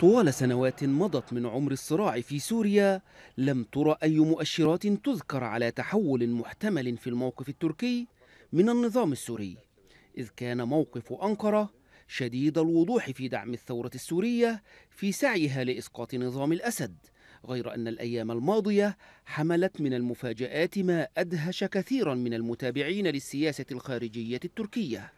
طوال سنوات مضت من عمر الصراع في سوريا لم ترى أي مؤشرات تذكر على تحول محتمل في الموقف التركي من النظام السوري إذ كان موقف أنقرة شديد الوضوح في دعم الثورة السورية في سعيها لإسقاط نظام الأسد غير أن الأيام الماضية حملت من المفاجآت ما أدهش كثيرا من المتابعين للسياسة الخارجية التركية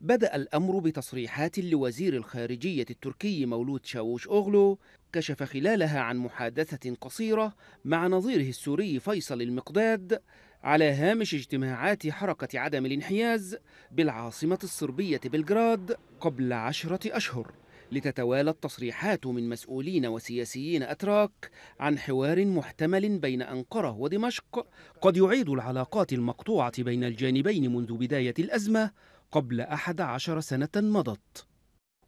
بدأ الأمر بتصريحات لوزير الخارجية التركي مولود شاووش أوغلو كشف خلالها عن محادثة قصيرة مع نظيره السوري فيصل المقداد على هامش اجتماعات حركة عدم الانحياز بالعاصمة الصربية بلغراد قبل عشرة أشهر لتتوالى التصريحات من مسؤولين وسياسيين أتراك عن حوار محتمل بين أنقرة ودمشق قد يعيد العلاقات المقطوعة بين الجانبين منذ بداية الأزمة قبل أحد عشر سنة مضت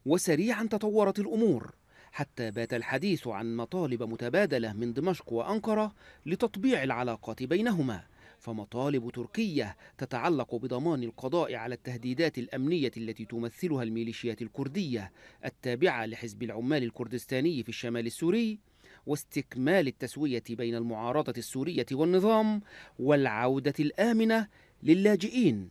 وسريعا تطورت الأمور حتى بات الحديث عن مطالب متبادلة من دمشق وأنقرة لتطبيع العلاقات بينهما فمطالب تركية تتعلق بضمان القضاء على التهديدات الأمنية التي تمثلها الميليشيات الكردية التابعة لحزب العمال الكردستاني في الشمال السوري واستكمال التسوية بين المعارضة السورية والنظام والعودة الآمنة للاجئين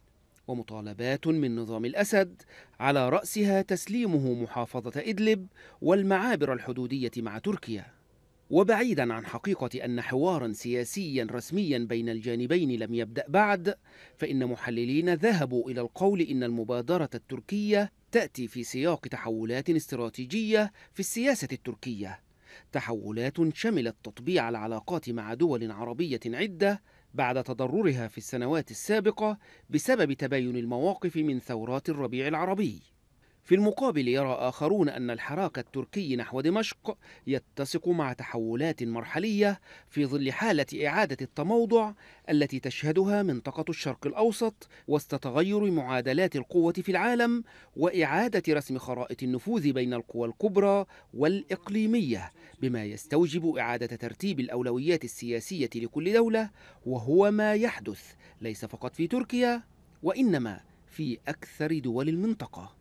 ومطالبات من نظام الأسد على رأسها تسليمه محافظة إدلب والمعابر الحدودية مع تركيا وبعيدا عن حقيقة أن حوارا سياسيا رسميا بين الجانبين لم يبدأ بعد فإن محللين ذهبوا إلى القول إن المبادرة التركية تأتي في سياق تحولات استراتيجية في السياسة التركية تحولات شملت تطبيع العلاقات مع دول عربية عدة بعد تضررها في السنوات السابقة بسبب تباين المواقف من ثورات الربيع العربي في المقابل يرى آخرون أن الحراك التركي نحو دمشق يتسق مع تحولات مرحلية في ظل حالة إعادة التموضع التي تشهدها منطقة الشرق الأوسط وسط تغير معادلات القوة في العالم وإعادة رسم خرائط النفوذ بين القوى الكبرى والإقليمية بما يستوجب إعادة ترتيب الأولويات السياسية لكل دولة وهو ما يحدث ليس فقط في تركيا وإنما في أكثر دول المنطقة